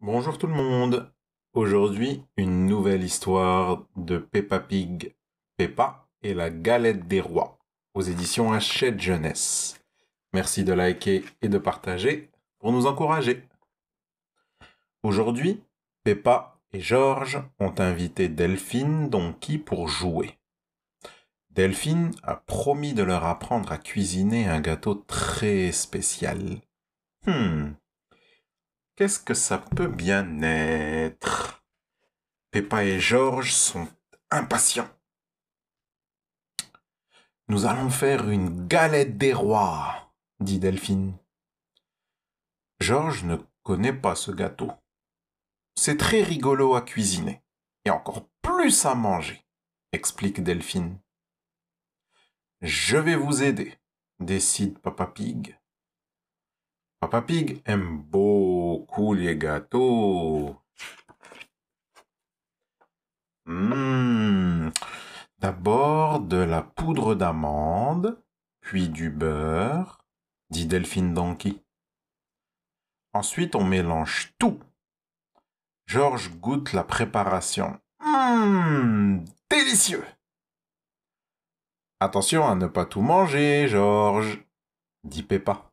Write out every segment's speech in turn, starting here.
Bonjour tout le monde. Aujourd'hui, une nouvelle histoire de Peppa Pig, Peppa et la galette des rois aux éditions Hachette Jeunesse. Merci de liker et de partager pour nous encourager. Aujourd'hui, Peppa et Georges ont invité Delphine qui pour jouer. Delphine a promis de leur apprendre à cuisiner un gâteau très spécial. Hmm, Qu'est-ce que ça peut bien être Peppa et Georges sont impatients. Nous allons faire une galette des rois, dit Delphine. Georges ne connaît pas ce gâteau. C'est très rigolo à cuisiner, et encore plus à manger, explique Delphine. Je vais vous aider, décide Papa Pig. Papa Pig aime beau Coulier les gâteaux. Hmm. D'abord de la poudre d'amande, puis du beurre, dit Delphine Donkey. Ensuite, on mélange tout. Georges goûte la préparation. Hmm. délicieux. Attention à ne pas tout manger, Georges, dit Peppa.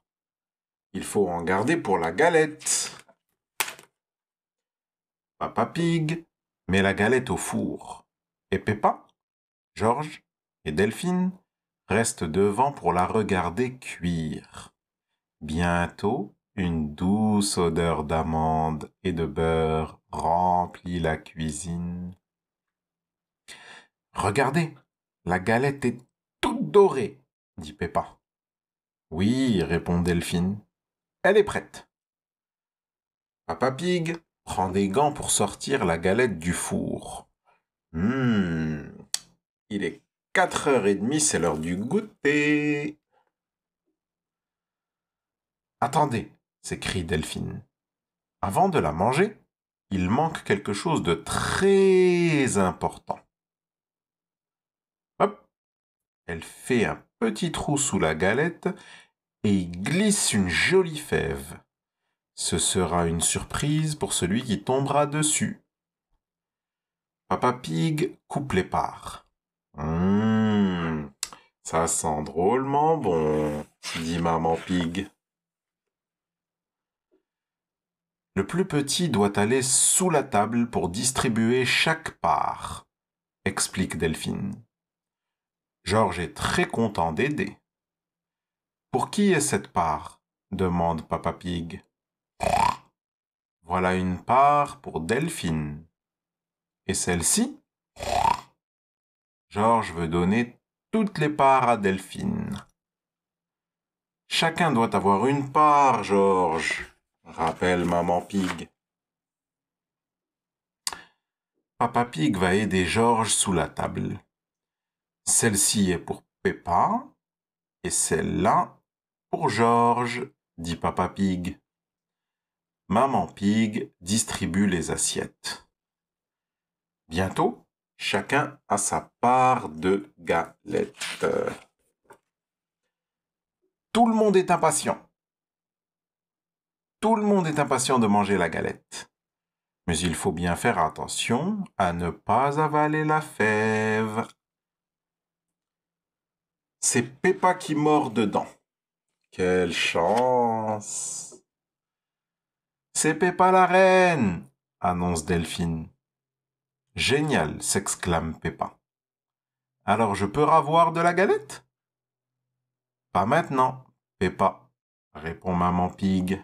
Il faut en garder pour la galette. Papa Pig met la galette au four et Peppa, Georges et Delphine restent devant pour la regarder cuire. Bientôt, une douce odeur d'amandes et de beurre remplit la cuisine. Regardez, la galette est toute dorée, dit Peppa. Oui, répond Delphine, elle est prête. Papa Pig Prends des gants pour sortir la galette du four. Hmm, il est 4h30, c'est l'heure du goûter. Attendez, s'écrie Delphine. Avant de la manger, il manque quelque chose de très important. Hop Elle fait un petit trou sous la galette et y glisse une jolie fève. Ce sera une surprise pour celui qui tombera dessus. Papa Pig coupe les parts. Hum, ça sent drôlement bon, dit Maman Pig. Le plus petit doit aller sous la table pour distribuer chaque part, explique Delphine. Georges est très content d'aider. Pour qui est cette part demande Papa Pig. Voilà une part pour Delphine. Et celle-ci Georges veut donner toutes les parts à Delphine. Chacun doit avoir une part, Georges, rappelle Maman Pig. Papa Pig va aider Georges sous la table. Celle-ci est pour Peppa et celle-là pour Georges, dit Papa Pig. Maman Pig distribue les assiettes. Bientôt, chacun a sa part de galette. Tout le monde est impatient. Tout le monde est impatient de manger la galette. Mais il faut bien faire attention à ne pas avaler la fève. C'est Peppa qui mord dedans. Quelle chance c'est Peppa la reine annonce Delphine. Génial s'exclame Peppa. Alors je peux avoir de la galette Pas maintenant, Peppa, répond maman Pig.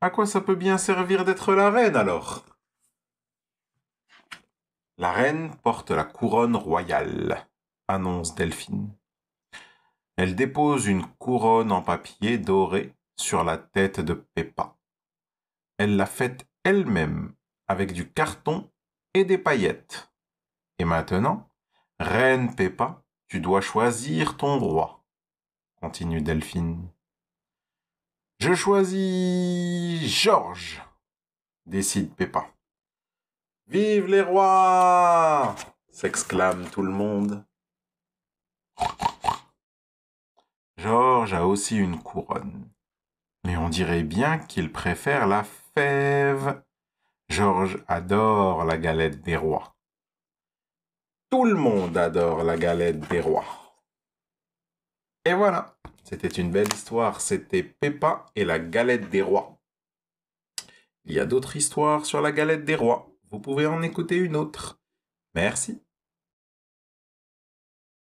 À quoi ça peut bien servir d'être la reine alors La reine porte la couronne royale, annonce Delphine. Elle dépose une couronne en papier doré sur la tête de Peppa. Elle l'a faite elle-même avec du carton et des paillettes. Et maintenant, reine Peppa, tu dois choisir ton roi, continue Delphine. Je choisis Georges, décide Peppa. Vive les rois s'exclame tout le monde. Georges a aussi une couronne. On dirait bien qu'il préfère la fève. Georges adore la galette des rois. Tout le monde adore la galette des rois. Et voilà, c'était une belle histoire. C'était Pépin et la galette des rois. Il y a d'autres histoires sur la galette des rois. Vous pouvez en écouter une autre. Merci.